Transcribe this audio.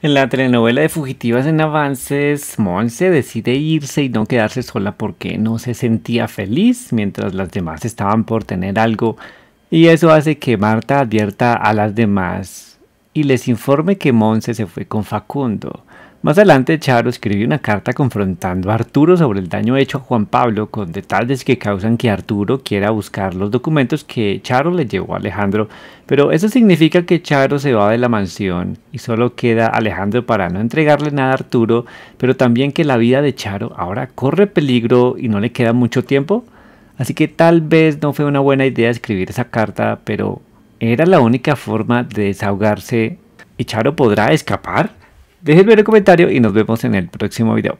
En la telenovela de Fugitivas en Avances, Monse decide irse y no quedarse sola porque no se sentía feliz mientras las demás estaban por tener algo y eso hace que Marta advierta a las demás y les informe que Monse se fue con Facundo. Más adelante, Charo escribe una carta confrontando a Arturo sobre el daño hecho a Juan Pablo con detalles que causan que Arturo quiera buscar los documentos que Charo le llevó a Alejandro, pero eso significa que Charo se va de la mansión y solo queda Alejandro para no entregarle nada a Arturo, pero también que la vida de Charo ahora corre peligro y no le queda mucho tiempo. Así que tal vez no fue una buena idea escribir esa carta, pero era la única forma de desahogarse. ¿Y Charo podrá escapar? ver el comentario y nos vemos en el próximo video.